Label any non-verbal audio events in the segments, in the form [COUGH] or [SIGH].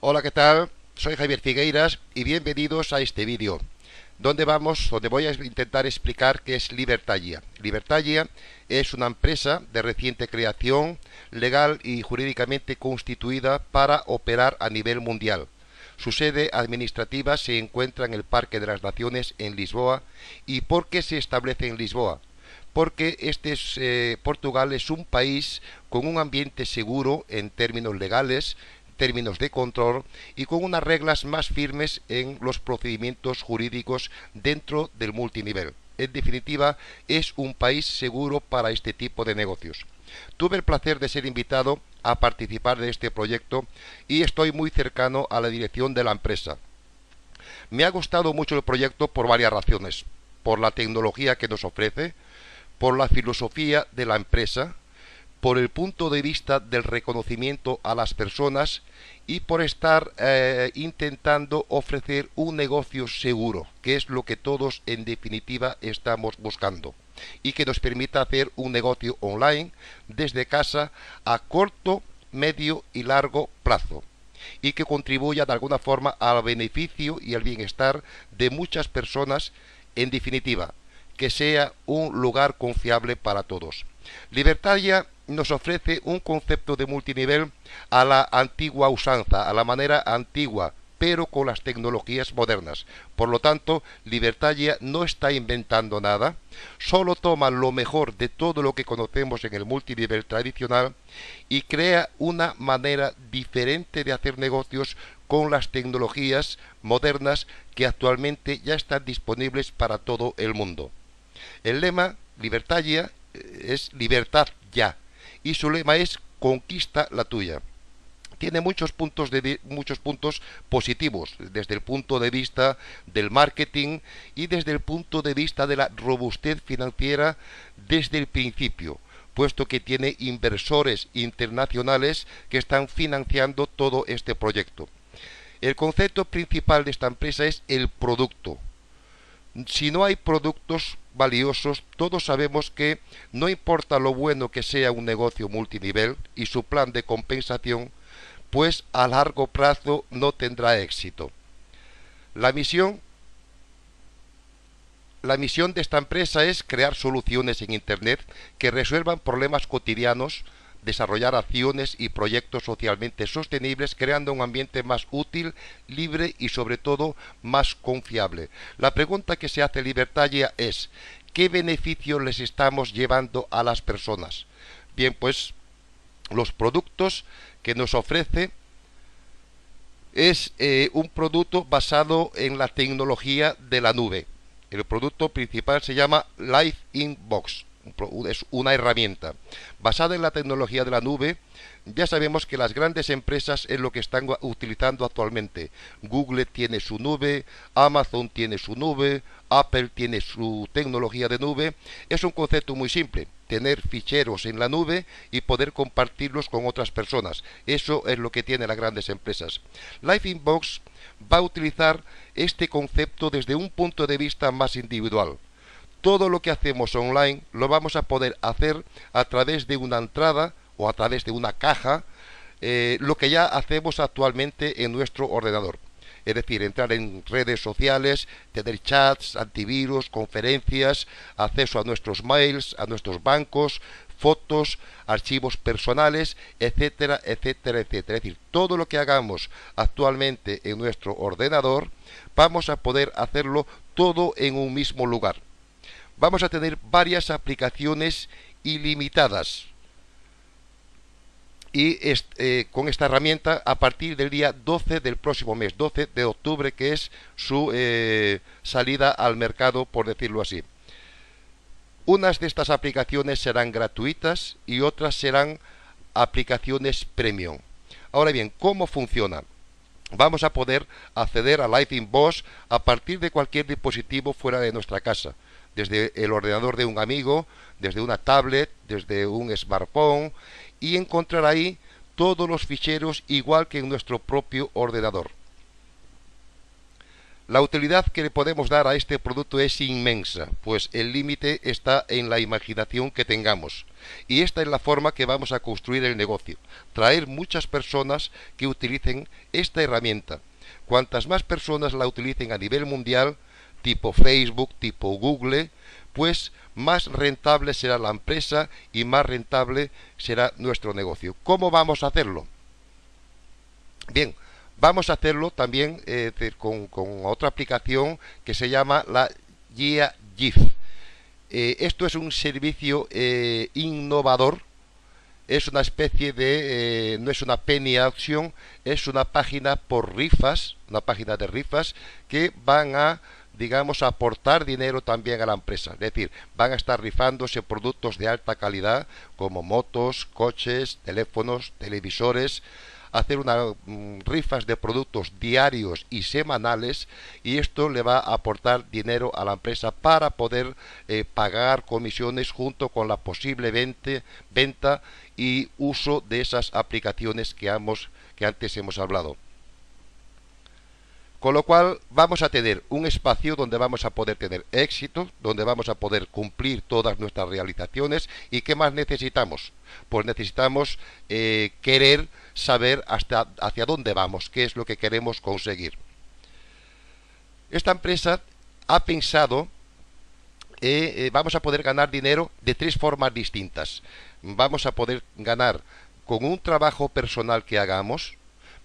Hola, ¿qué tal? Soy Javier Figueiras y bienvenidos a este vídeo, donde vamos, donde voy a intentar explicar qué es Libertalia. Libertalia es una empresa de reciente creación, legal y jurídicamente constituida para operar a nivel mundial. Su sede administrativa se encuentra en el Parque de las Naciones en Lisboa. ¿Y por qué se establece en Lisboa? porque este eh, Portugal es un país con un ambiente seguro en términos legales, términos de control y con unas reglas más firmes en los procedimientos jurídicos dentro del multinivel. En definitiva, es un país seguro para este tipo de negocios. Tuve el placer de ser invitado a participar de este proyecto y estoy muy cercano a la dirección de la empresa. Me ha gustado mucho el proyecto por varias razones. Por la tecnología que nos ofrece, por la filosofía de la empresa, por el punto de vista del reconocimiento a las personas y por estar eh, intentando ofrecer un negocio seguro, que es lo que todos en definitiva estamos buscando y que nos permita hacer un negocio online desde casa a corto, medio y largo plazo y que contribuya de alguna forma al beneficio y al bienestar de muchas personas, en definitiva, que sea un lugar confiable para todos. Libertaria nos ofrece un concepto de multinivel a la antigua usanza, a la manera antigua, pero con las tecnologías modernas. Por lo tanto, Libertalia no está inventando nada, solo toma lo mejor de todo lo que conocemos en el multinivel tradicional y crea una manera diferente de hacer negocios con las tecnologías modernas que actualmente ya están disponibles para todo el mundo. El lema Libertalia eh, es libertad ya, y su lema es conquista la tuya tiene muchos puntos muchos puntos positivos desde el punto de vista del marketing y desde el punto de vista de la robustez financiera desde el principio puesto que tiene inversores internacionales que están financiando todo este proyecto. El concepto principal de esta empresa es el producto, si no hay productos valiosos, todos sabemos que no importa lo bueno que sea un negocio multinivel y su plan de compensación, pues a largo plazo no tendrá éxito. La misión la misión de esta empresa es crear soluciones en Internet que resuelvan problemas cotidianos desarrollar acciones y proyectos socialmente sostenibles, creando un ambiente más útil, libre y sobre todo más confiable. La pregunta que se hace Libertalia es, ¿qué beneficios les estamos llevando a las personas? Bien, pues los productos que nos ofrece es eh, un producto basado en la tecnología de la nube. El producto principal se llama Life Inbox es una herramienta. Basada en la tecnología de la nube, ya sabemos que las grandes empresas es lo que están utilizando actualmente. Google tiene su nube, Amazon tiene su nube, Apple tiene su tecnología de nube. Es un concepto muy simple, tener ficheros en la nube y poder compartirlos con otras personas. Eso es lo que tienen las grandes empresas. Life Inbox va a utilizar este concepto desde un punto de vista más individual todo lo que hacemos online lo vamos a poder hacer a través de una entrada o a través de una caja, eh, lo que ya hacemos actualmente en nuestro ordenador. Es decir, entrar en redes sociales, tener chats, antivirus, conferencias, acceso a nuestros mails, a nuestros bancos, fotos, archivos personales, etcétera, etcétera, etcétera. Es decir, todo lo que hagamos actualmente en nuestro ordenador, vamos a poder hacerlo todo en un mismo lugar vamos a tener varias aplicaciones ilimitadas. Y eh, con esta herramienta a partir del día 12 del próximo mes, 12 de octubre, que es su eh, salida al mercado, por decirlo así. Unas de estas aplicaciones serán gratuitas y otras serán aplicaciones premium. Ahora bien, ¿cómo funciona? Vamos a poder acceder a Lightning Boss a partir de cualquier dispositivo fuera de nuestra casa desde el ordenador de un amigo, desde una tablet, desde un smartphone y encontrar ahí todos los ficheros igual que en nuestro propio ordenador. La utilidad que le podemos dar a este producto es inmensa, pues el límite está en la imaginación que tengamos. Y esta es la forma que vamos a construir el negocio, traer muchas personas que utilicen esta herramienta. Cuantas más personas la utilicen a nivel mundial, tipo Facebook, tipo Google, pues más rentable será la empresa y más rentable será nuestro negocio. ¿Cómo vamos a hacerlo? Bien, vamos a hacerlo también eh, con, otra aplicación que se llama la Gia GIF. Eh, esto es un servicio eh, innovador, es una especie de, no es una penny auction, es una página por rifas, una página de rifas que van a digamos, aportar dinero también a la empresa. Es decir, van a estar rifándose productos de alta calidad como motos, coches, teléfonos, televisores hacer unas mm, rifas de productos diarios y semanales y esto le va a aportar dinero a la empresa para poder eh, pagar comisiones junto con la posible venta y uso de esas aplicaciones que, que antes hemos hablado. Con lo cual vamos a tener un espacio donde vamos a poder tener éxito, donde vamos a poder cumplir todas nuestras realizaciones. ¿Y qué más necesitamos? Pues necesitamos eh, querer saber hasta hacia dónde vamos, qué es lo que queremos conseguir. Esta empresa ha pensado que eh, eh, vamos a poder ganar dinero de tres formas distintas. Vamos a poder ganar con un trabajo personal que hagamos,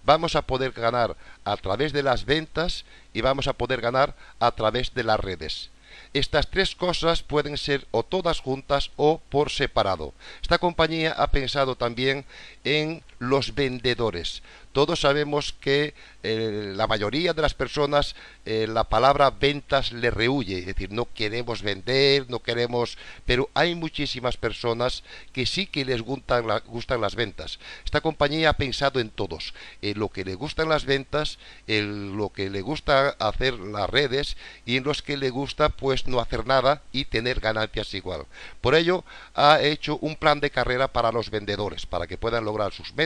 vamos a poder ganar a través de las ventas y vamos a poder ganar a través de las redes. Estas tres cosas pueden ser o todas juntas o por separado. Esta compañía ha pensado también en los vendedores. Todos sabemos que eh, la mayoría de las personas eh, la palabra ventas le rehuye, es decir, no queremos vender, no queremos, pero hay muchísimas personas que sí que les gustan, gustan las ventas. Esta compañía ha pensado en todos, en lo que le gustan las ventas, en lo que le gusta hacer las redes y en los que le gusta pues no hacer nada y tener ganancias igual. Por ello ha hecho un plan de carrera para los vendedores, para que puedan lograr sus metas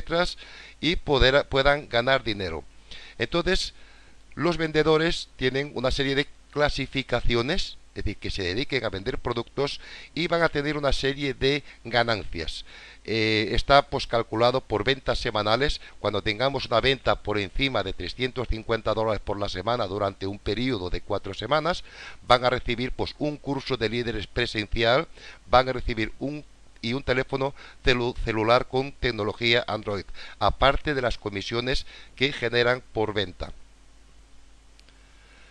y puedan ganar dinero. Entonces, los vendedores tienen una serie de clasificaciones, es decir, que se dediquen a vender productos y van a tener una serie de ganancias. Eh, está pues calculado por ventas semanales. Cuando tengamos una venta por encima de 350 dólares por la semana durante un periodo de cuatro semanas, van a recibir pues un curso de líderes presencial, van a recibir un y un teléfono celular con tecnología Android, aparte de las comisiones que generan por venta.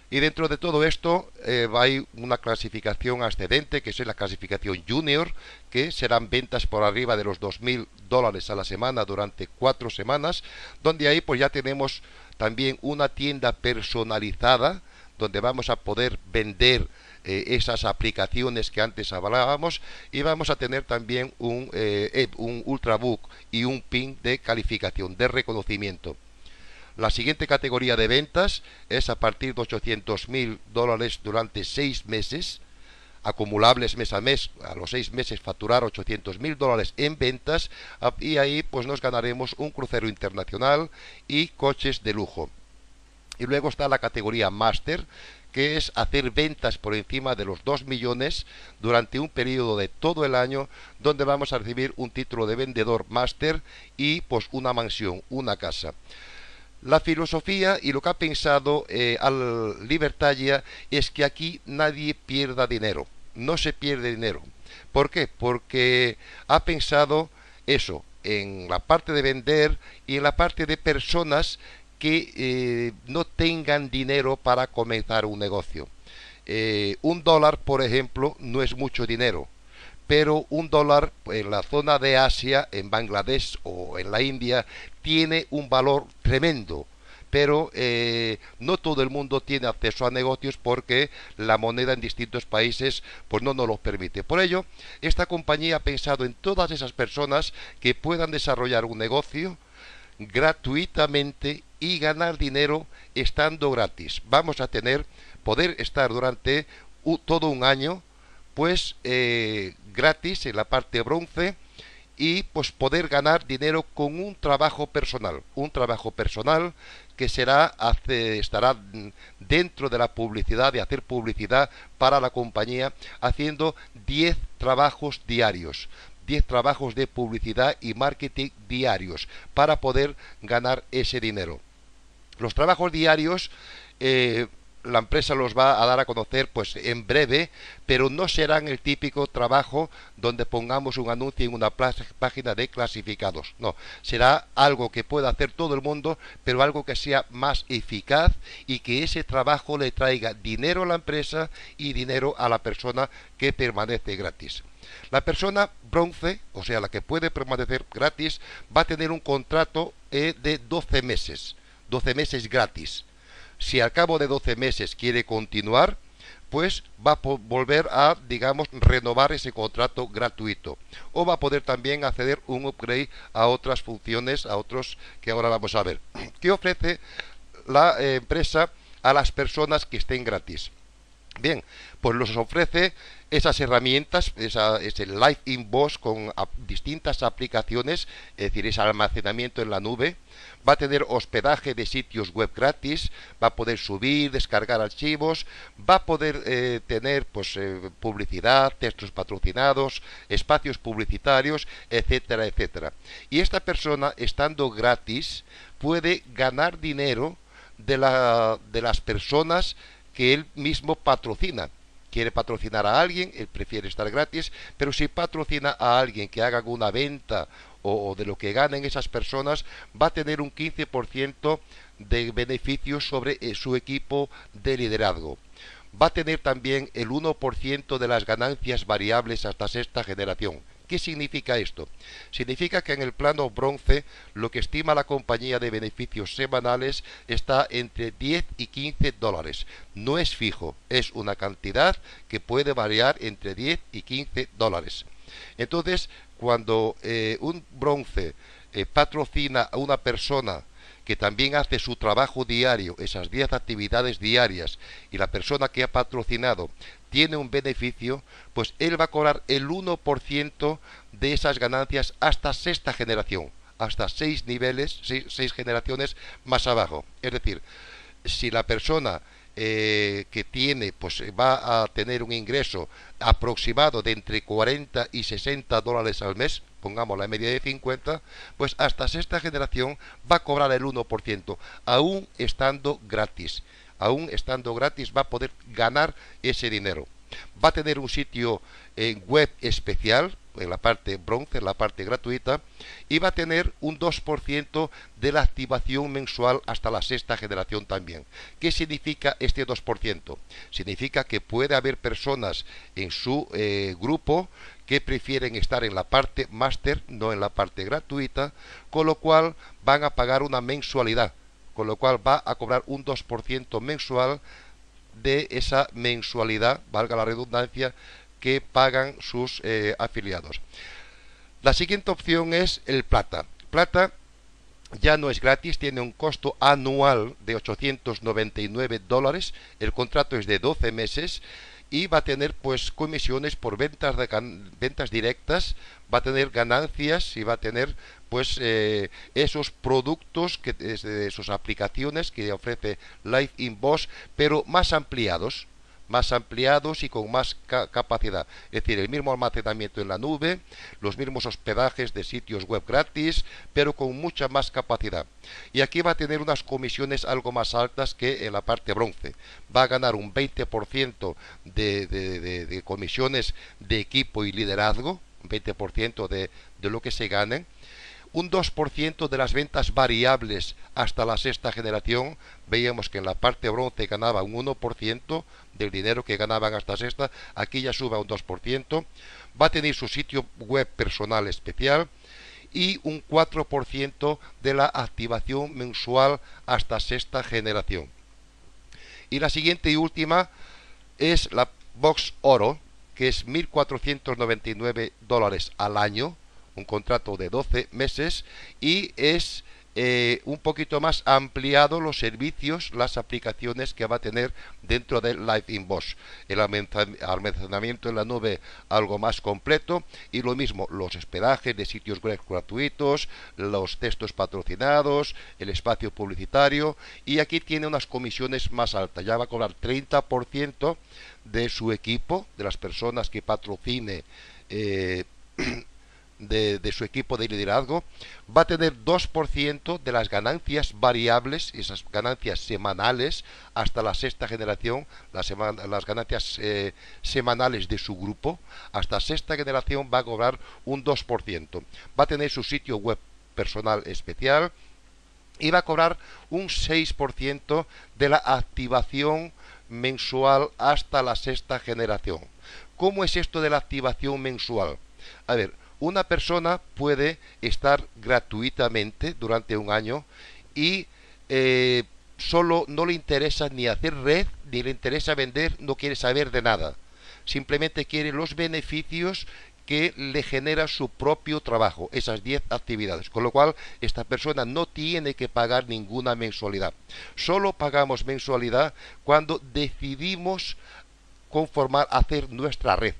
Y dentro de todo esto eh, hay una clasificación ascendente, que es la clasificación junior, que serán ventas por arriba de los 2.000 dólares a la semana durante cuatro semanas, donde ahí pues ya tenemos también una tienda personalizada, donde vamos a poder vender eh, esas aplicaciones que antes avalábamos y vamos a tener también eh, un, ultrabook y un pin de calificación, de reconocimiento. La siguiente categoría de ventas es a partir de 800 mil dólares durante seis meses, acumulables mes a mes, a los seis meses facturar 800 mil dólares en ventas ah, y ahí pues nos ganaremos un crucero internacional y coches de lujo. Y luego está la categoría máster, que es hacer ventas por encima de los 2 millones durante un periodo de todo el año, donde vamos a recibir un título de vendedor máster y pues una mansión, una casa la filosofía y lo que ha pensado eh, al Libertalia es que aquí nadie pierda dinero, no se pierde dinero. ¿Por qué? Porque ha pensado eso en la parte de vender y en la parte de personas que eh, no tengan dinero para comenzar un negocio. Eh, un dólar, por ejemplo, no es mucho dinero, pero un dólar en la zona de Asia, en Bangladesh o en la India, tiene un valor tremendo. Pero eh, no todo el mundo tiene acceso a negocios porque la moneda en distintos países pues no nos lo permite. Por ello, esta compañía ha pensado en todas esas personas que puedan desarrollar un negocio gratuitamente y ganar dinero estando gratis. Vamos a tener, poder estar durante todo un año, pues eh, gratis en la parte bronce y pues poder ganar dinero con un trabajo personal, un trabajo personal que será hace, estará dentro de la publicidad de hacer publicidad para la compañía haciendo 10 trabajos diarios. 10 trabajos de publicidad y marketing diarios para poder ganar ese dinero. Los trabajos diarios eh, la empresa los va a dar a conocer pues en breve, pero no serán el típico trabajo donde pongamos un anuncio en una página de clasificados. No, será algo que pueda hacer todo el mundo, pero algo que sea más eficaz y que ese trabajo le traiga dinero a la empresa y dinero a la persona que permanece gratis. La persona bronce, o sea, la que puede permanecer gratis, va a tener un contrato eh, de 12 meses 12 meses gratis. Si al cabo de 12 meses quiere continuar, pues va a volver a, digamos, renovar ese contrato gratuito. O va a poder también acceder un upgrade a otras funciones, a otros que ahora vamos a ver. [CLEARS THROAT] ¿Qué ofrece la eh, empresa a las personas que estén gratis? Bien, pues los ofrece esas herramientas, esa, ese Live in con distintas aplicaciones, es decir, ese almacenamiento en la nube, va a tener hospedaje de sitios web gratis, va a poder subir, descargar archivos, va a poder eh, tener pues eh, publicidad, textos patrocinados, espacios publicitarios, etcétera, etcétera. Y esta persona, estando gratis, puede ganar dinero de, la, de las personas que él mismo patrocina quiere patrocinar a alguien, él prefiere estar gratis, pero si patrocina a alguien que haga alguna venta o, de lo que ganen esas personas, va a tener un 15% de beneficios sobre eh, su equipo de liderazgo va a tener también el 1% de las ganancias variables hasta sexta generación. ¿Qué significa esto? Significa que en el plano bronce lo que estima la compañía de beneficios semanales está entre 10 y 15 dólares. No es fijo, es una cantidad que puede variar entre 10 y 15 dólares. Entonces, cuando eh, un bronce eh, patrocina a una persona, que también hace su trabajo diario, esas 10 actividades diarias, y la persona que ha patrocinado tiene un beneficio, pues él va a cobrar el 1% de esas ganancias hasta sexta generación, hasta seis niveles, seis, generaciones más abajo. Es decir, si la persona eh, que tiene, pues eh, va a tener un ingreso aproximado de entre 40 y 60 dólares al mes, pongamos la media de 50, pues hasta sexta generación va a cobrar el 1%, aún estando gratis aún estando gratis, va a poder ganar ese dinero. Va a tener un sitio en web especial, en la parte bronce, en la parte gratuita, y va a tener un 2% de la activación mensual hasta la sexta generación también. ¿Qué significa este 2%? Significa que puede haber personas en su eh, grupo que prefieren estar en la parte máster, no en la parte gratuita, con lo cual van a pagar una mensualidad con lo cual va a cobrar un 2% mensual de esa mensualidad, valga la redundancia, que pagan sus eh, afiliados. La siguiente opción es el plata. Plata ya no es gratis, tiene un costo anual de 899 dólares, el contrato es de 12 meses y va a tener pues comisiones por ventas, de, ventas directas, va a tener ganancias y va a tener pues eh, esos productos que aplicaciones que ofrece Live in Boss, pero más ampliados más ampliados y con más capacidad. Es decir, el mismo almacenamiento en la nube, los mismos hospedajes de sitios web gratis, pero con mucha más capacidad. Y aquí va a tener unas comisiones algo más altas que en la parte bronce. Va a ganar un 20% de, comisiones de equipo y liderazgo, un 20% de, de lo que se ganen un 2% de las ventas variables hasta la sexta generación. Veíamos que en la parte bronce ganaba un 1% del dinero que ganaban hasta sexta, aquí ya suba un 2%. Va a tener su sitio web personal especial y un 4% de la activación mensual hasta sexta generación. Y la siguiente y última es la Box Oro, que es 1.499 dólares al año un contrato de 12 meses y es eh, un poquito más ampliado los servicios, las aplicaciones que va a tener dentro del Live Inbox. El almacenamiento en la nube algo más completo y lo mismo, los hospedajes de sitios web gratuitos, los textos patrocinados, el espacio publicitario y aquí tiene unas comisiones más altas, ya va a cobrar 30% de su equipo, de las personas que patrocine. Eh, [CLEARS THROAT] de, su equipo de liderazgo va a tener 2% de las ganancias variables, esas ganancias semanales, hasta la sexta generación, las, ganancias eh, semanales de su grupo, hasta sexta generación va a cobrar un 2%. Va a tener su sitio web personal especial y va a cobrar un 6% de la activación mensual hasta la sexta generación. ¿Cómo es esto de la activación mensual? A ver, una persona puede estar gratuitamente durante un año y eh, solo no le interesa ni hacer red, ni le interesa vender, no quiere saber de nada. Simplemente quiere los beneficios que le genera su propio trabajo, esas 10 actividades. Con lo cual, esta persona no tiene que pagar ninguna mensualidad. Solo pagamos mensualidad cuando decidimos conformar, hacer nuestra red.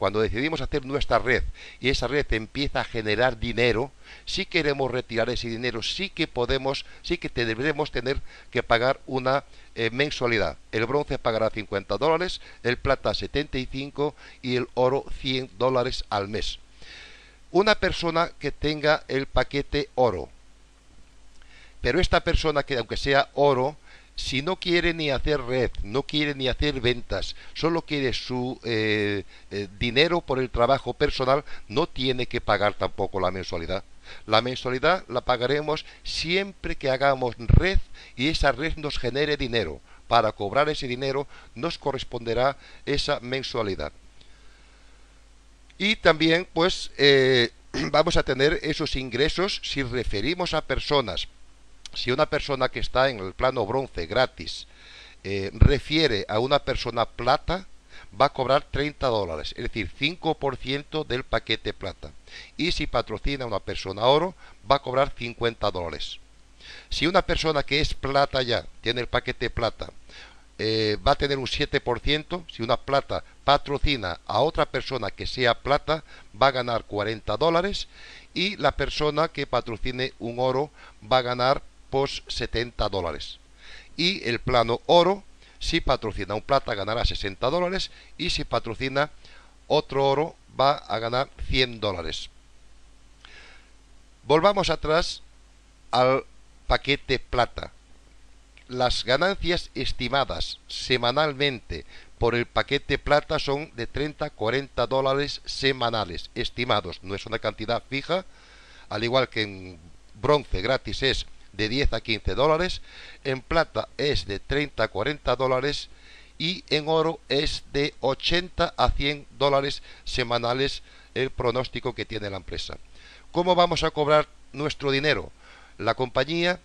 Cuando decidimos hacer nuestra red y esa red empieza a generar dinero, si queremos retirar ese dinero, sí que podemos, sí que deberemos tener que pagar una eh, mensualidad. El bronce pagará 50 dólares, el plata 75 y el oro 100 dólares al mes. Una persona que tenga el paquete oro. Pero esta persona que aunque sea oro, si no quiere ni hacer red, no quiere ni hacer ventas, solo quiere su eh, eh, dinero por el trabajo personal, no tiene que pagar tampoco la mensualidad. La mensualidad la pagaremos siempre que hagamos red y esa red nos genere dinero. Para cobrar ese dinero nos corresponderá esa mensualidad. Y también pues eh, [CLEARS THROAT] vamos a tener esos ingresos si referimos a personas si una persona que está en el plano bronce gratis eh, refiere a una persona plata, va a cobrar 30 dólares, es decir, 5% del paquete plata. Y si patrocina a una persona oro, va a cobrar 50 dólares. Si una persona que es plata ya tiene el paquete plata, eh, va a tener un 7%. Si una plata patrocina a otra persona que sea plata, va a ganar 40 dólares. Y la persona que patrocine un oro va a ganar 70 dólares. Y el plano oro, si patrocina un plata, ganará 60 dólares. Y si patrocina otro oro, va a ganar 100 dólares. Volvamos atrás al paquete plata. Las ganancias estimadas semanalmente por el paquete plata son de 30 40 dólares semanales estimados. No es una cantidad fija, al igual que en bronce gratis es de 10 a 15 dólares, en plata es de 30 a 40 dólares y en oro es de 80 a 100 dólares semanales el pronóstico que tiene la empresa. ¿Cómo vamos a cobrar nuestro dinero? La compañía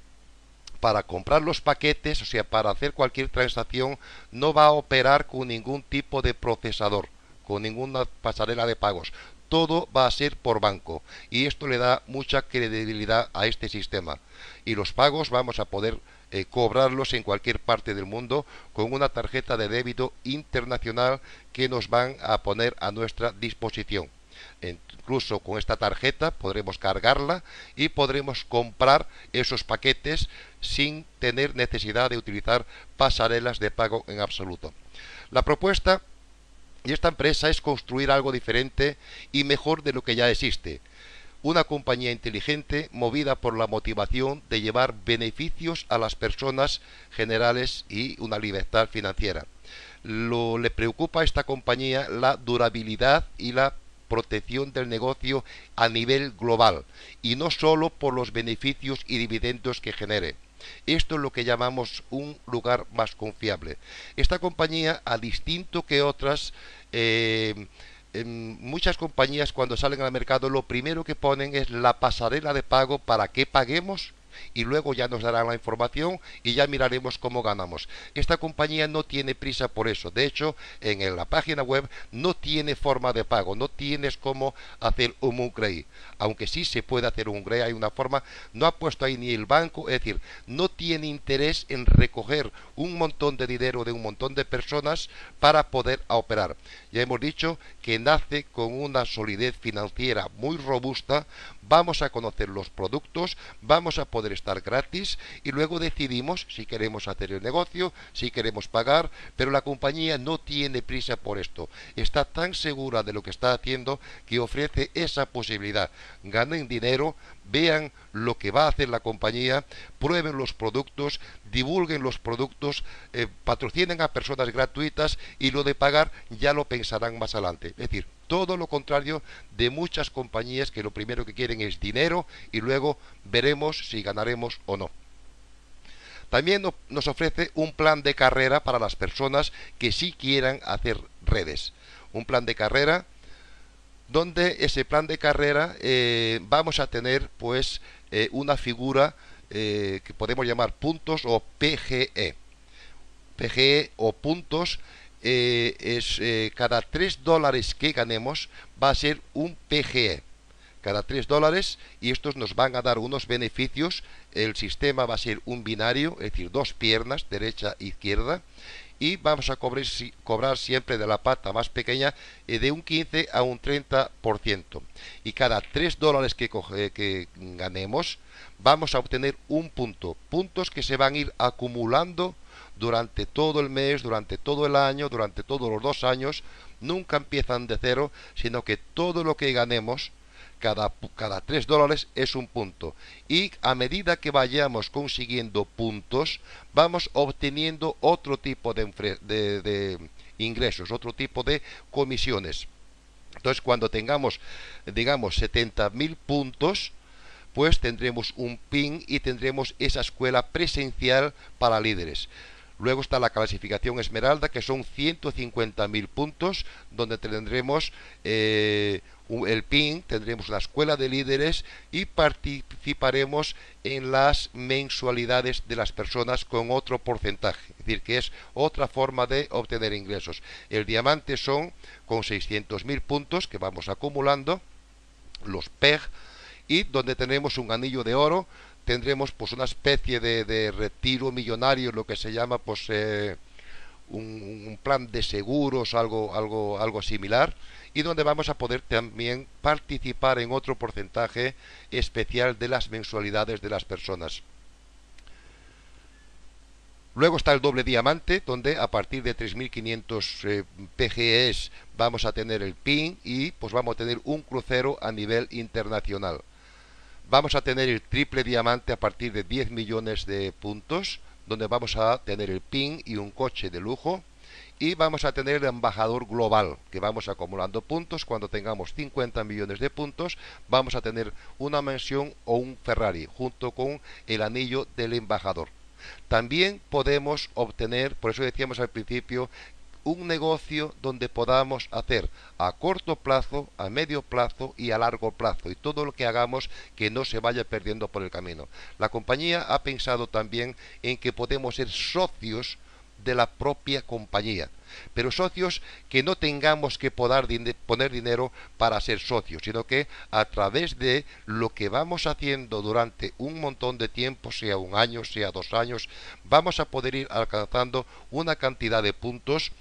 para comprar los paquetes, o sea, para hacer cualquier transacción, no va a operar con ningún tipo de procesador, con ninguna pasarela de pagos todo va a ser por banco y esto le da mucha credibilidad a este sistema y los pagos vamos a poder eh, cobrarlos en cualquier parte del mundo con una tarjeta de débito internacional que nos van a poner a nuestra disposición. Incluso con esta tarjeta podremos cargarla y podremos comprar esos paquetes sin tener necesidad de utilizar pasarelas de pago en absoluto. La propuesta y esta empresa es construir algo diferente y mejor de lo que ya existe. Una compañía inteligente movida por la motivación de llevar beneficios a las personas generales y una libertad financiera. Lo, le preocupa a esta compañía la durabilidad y la protección del negocio a nivel global y no solo por los beneficios y dividendos que genere. Esto es lo que llamamos un lugar más confiable. Esta compañía, a distinto que otras, eh, muchas compañías cuando salen al mercado lo primero que ponen es la pasarela de pago para que paguemos y luego ya nos darán la información y ya miraremos cómo ganamos. Esta compañía no tiene prisa por eso. De hecho, en la página web no tiene forma de pago, no tienes cómo hacer un upgrade. Aunque sí se puede hacer un grey hay una forma, no ha puesto ahí ni el banco, es decir, no tiene interés en recoger un montón de dinero de un montón de personas para poder operar. Ya hemos dicho que nace con una solidez financiera muy robusta, vamos a conocer los productos, vamos a estar gratis y luego decidimos si queremos hacer el negocio, si queremos pagar, pero la compañía no tiene prisa por esto. Está tan segura de lo que está haciendo que ofrece esa posibilidad. Ganen dinero vean lo que va a hacer la compañía, prueben los productos, divulguen los productos, eh, patrocinen a personas gratuitas y lo de pagar ya lo pensarán más adelante. Es decir, todo lo contrario de muchas compañías que lo primero que quieren es dinero y luego veremos si ganaremos o no. También nos ofrece un plan de carrera para las personas que sí quieran hacer redes. Un plan de carrera donde ese plan de carrera eh, vamos a tener pues eh, una figura eh, que podemos llamar puntos o PGE. PGE o puntos es cada 3 dólares que ganemos va a ser un PGE. Cada 3 dólares y estos nos van a dar unos beneficios. El sistema va a ser un binario, es decir, dos piernas, derecha e izquierda y vamos a cobrar, siempre de la pata más pequeña eh, de un 15 a un 30%. Y cada 3 dólares que, que ganemos vamos a obtener un punto, puntos que se van a ir acumulando durante todo el mes, durante todo el año, durante todos los dos años, nunca empiezan de cero, sino que todo lo que ganemos cada, cada 3 dólares es un punto. Y a medida que vayamos consiguiendo puntos, vamos obteniendo otro tipo de, ingresos, otro tipo de comisiones. Entonces, cuando tengamos, digamos, 70.000 puntos, pues tendremos un PIN y tendremos esa escuela presencial para líderes. Luego está la clasificación Esmeralda, que son 150.000 puntos, donde tendremos eh, el PIN, tendremos la escuela de líderes y participaremos en las mensualidades de las personas con otro porcentaje. Es decir, que es otra forma de obtener ingresos. El diamante son con 600.000 puntos que vamos acumulando, los PEG, y donde tenemos un anillo de oro, tendremos pues una especie de, de retiro millonario, lo que se llama pues... Eh, un, plan de seguros, algo, algo, algo similar, y donde vamos a poder también participar en otro porcentaje especial de las mensualidades de las personas. Luego está el doble diamante, donde a partir de 3.500 PGEs eh, vamos a tener el PIN y pues vamos a tener un crucero a nivel internacional. Vamos a tener el triple diamante a partir de 10 millones de puntos, donde vamos a tener el pin y un coche de lujo. Y vamos a tener el embajador global, que vamos acumulando puntos. Cuando tengamos 50 millones de puntos, vamos a tener una mansión o un Ferrari, junto con el anillo del embajador. También podemos obtener, por eso decíamos al principio un negocio donde podamos hacer a corto plazo, a medio plazo y a largo plazo y todo lo que hagamos que no se vaya perdiendo por el camino. La compañía ha pensado también en que podemos ser socios de la propia compañía. Pero socios que no tengamos que poder poner dinero para ser socios, sino que a través de lo que vamos haciendo durante un montón de tiempo, sea un año, sea dos años, vamos a poder ir alcanzando una cantidad de puntos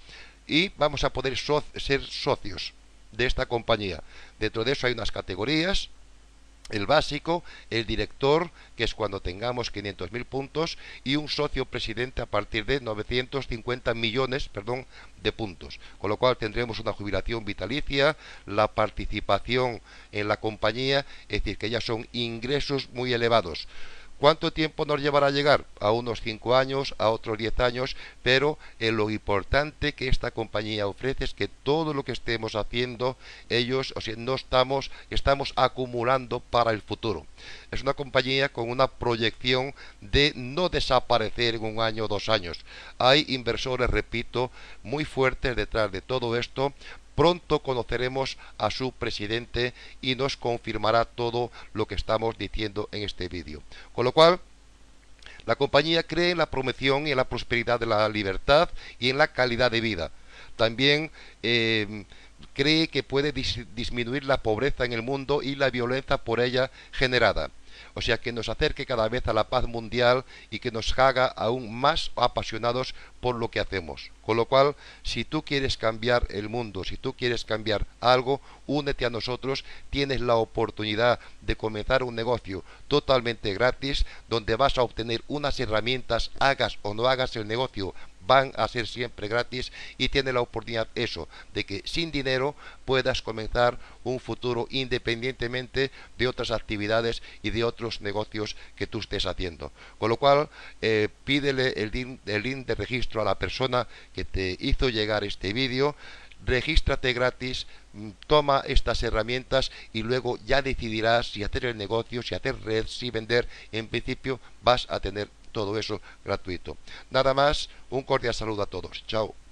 y vamos a poder ser socios de esta compañía. Dentro de eso hay unas categorías, el básico, el director, que es cuando tengamos 500.000 puntos, y un socio presidente a partir de 950 millones perdón, de puntos. Con lo cual tendremos una jubilación vitalicia, la participación en la compañía, es decir, que ya son ingresos muy elevados. ¿Cuánto tiempo nos llevará a llegar? A unos 5 años, a otros 10 años, pero lo importante que esta compañía ofrece es que todo lo que estemos haciendo, ellos, o si no estamos, estamos acumulando para el futuro. Es una compañía con una proyección de no desaparecer en un año o dos años. Hay inversores, repito, muy fuertes detrás de todo esto Pronto conoceremos a su presidente y nos confirmará todo lo que estamos diciendo en este vídeo. Con lo cual, la compañía cree en la promoción y en la prosperidad de la libertad y en la calidad de vida. También eh, cree que puede disminuir la pobreza en el mundo y la violencia por ella generada o sea, que nos acerque cada vez a la paz mundial y que nos haga aún más apasionados por lo que hacemos. Con lo cual, si tú quieres cambiar el mundo, si tú quieres cambiar algo, únete a nosotros, tienes la oportunidad de comenzar un negocio totalmente gratis, donde vas a obtener unas herramientas, hagas o no hagas el negocio, van a ser siempre gratis y tiene la oportunidad eso, de que sin dinero puedas comenzar un futuro independientemente de otras actividades y de otros negocios que tú estés haciendo. Con lo cual, eh, pídele el link, el link de registro a la persona que te hizo llegar este vídeo regístrate gratis, mm, toma estas herramientas y luego ya decidirás si hacer el negocio, si hacer red, si vender. En principio vas a tener todo eso gratuito. Nada más, un cordial saludo a todos. Chao.